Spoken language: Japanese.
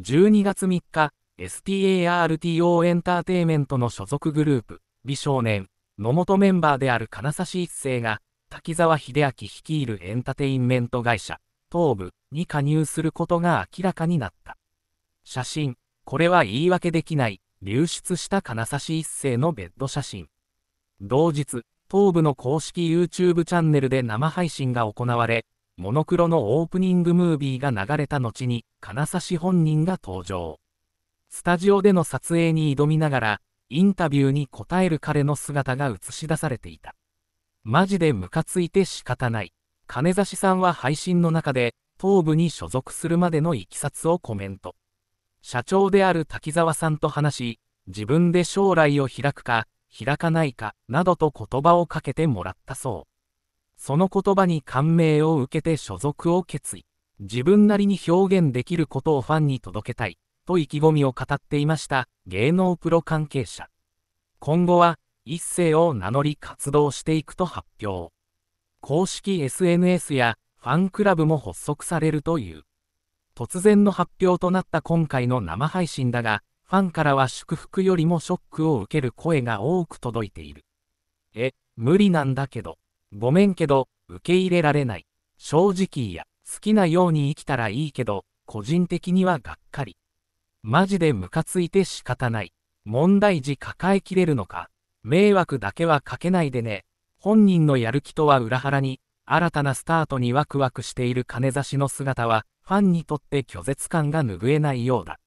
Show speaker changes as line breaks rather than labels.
12月3日、STARTO エンターテイメントの所属グループ、美少年、野本メンバーである金指一世が、滝沢秀明率いるエンタテインメント会社、東部に加入することが明らかになった。写真、これは言い訳できない、流出した金指一世のベッド写真。同日、東部の公式 YouTube チャンネルで生配信が行われ、モノクロのオープニングムービーが流れた後に金指本人が登場スタジオでの撮影に挑みながらインタビューに答える彼の姿が映し出されていたマジでムカついて仕方ない金指さんは配信の中で頭部に所属するまでのいきさつをコメント社長である滝沢さんと話し自分で将来を開くか開かないかなどと言葉をかけてもらったそうその言葉に感銘を受けて所属を決意。自分なりに表現できることをファンに届けたい、と意気込みを語っていました芸能プロ関係者。今後は、一世を名乗り活動していくと発表。公式 SNS やファンクラブも発足されるという。突然の発表となった今回の生配信だが、ファンからは祝福よりもショックを受ける声が多く届いている。え、無理なんだけど。ごめんけど、受け入れられない。正直いや、好きなように生きたらいいけど、個人的にはがっかり。マジでムカついて仕方ない。問題児抱えきれるのか。迷惑だけはかけないでね。本人のやる気とは裏腹に、新たなスタートにワクワクしている金指の姿は、ファンにとって拒絶感が拭えないようだ。